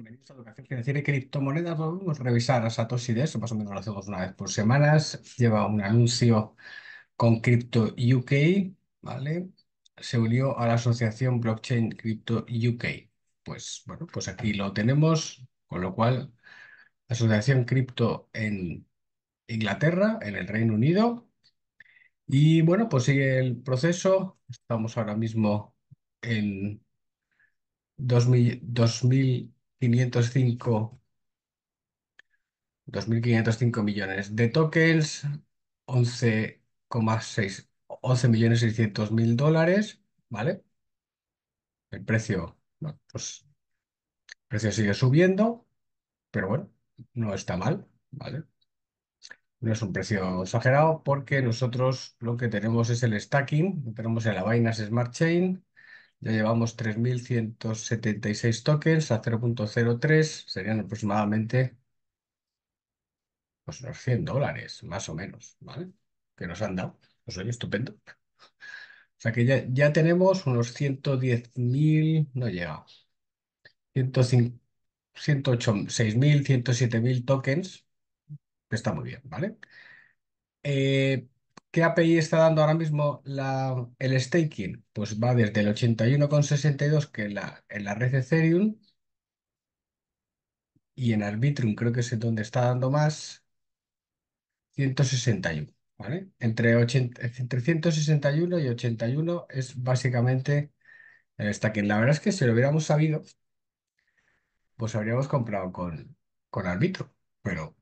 Bienvenidos a Educación Financiera y Criptomonedas. Volvemos a revisar a Satoshi de eso, más o menos lo hacemos una vez por semana, Lleva un anuncio con Crypto UK, ¿vale? Se unió a la asociación Blockchain Crypto UK. Pues bueno, pues aquí lo tenemos, con lo cual la asociación cripto en Inglaterra, en el Reino Unido. Y bueno, pues sigue el proceso. Estamos ahora mismo en 2000, 2000 505, 2.505 millones de tokens, 11,6, 11 millones mil dólares, ¿vale? El precio, pues, precio sigue subiendo, pero bueno, no está mal, ¿vale? No es un precio exagerado porque nosotros lo que tenemos es el stacking, tenemos en la Binance Smart Chain, ya llevamos 3.176 tokens a 0.03, serían aproximadamente pues, unos 100 dólares, más o menos, ¿vale? Que nos han dado. Pues oye, estupendo. O sea que ya, tenemos unos 110.000, no llega, 105, 108, 107.000 tokens, que está muy bien, ¿vale? Eh, API está dando ahora mismo el staking? Pues va desde el 81,62 que la, en la red Ethereum y en Arbitrum creo que es donde está dando más, 161. ¿vale? Entre, 80, 161 y 81 es básicamente el eh, staking. La verdad es que si lo hubiéramos sabido, pues habríamos comprado con, con Arbitrum, pero,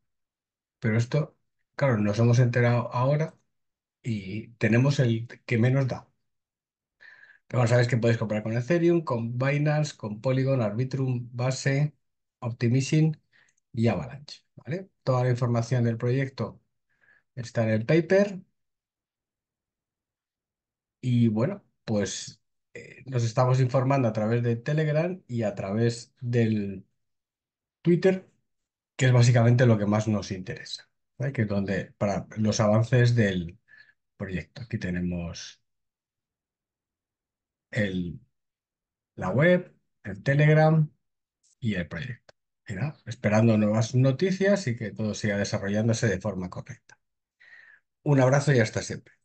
pero esto, claro, nos hemos enterado ahora y tenemos el que menos da. Pero bueno, sabéis que podéis comprar con Ethereum, con Binance, con Polygon, Arbitrum, Base, Optimizing y Avalanche. ¿vale? Toda la información del proyecto está en el paper. Y bueno, pues eh, nos estamos informando a través de Telegram y a través del Twitter, que es básicamente lo que más nos interesa, que es donde para los avances del, proyecto. Aquí tenemos el, la web, el Telegram y el proyecto. esperando nuevas noticias y que todo siga desarrollándose de forma correcta. Un abrazo y hasta siempre.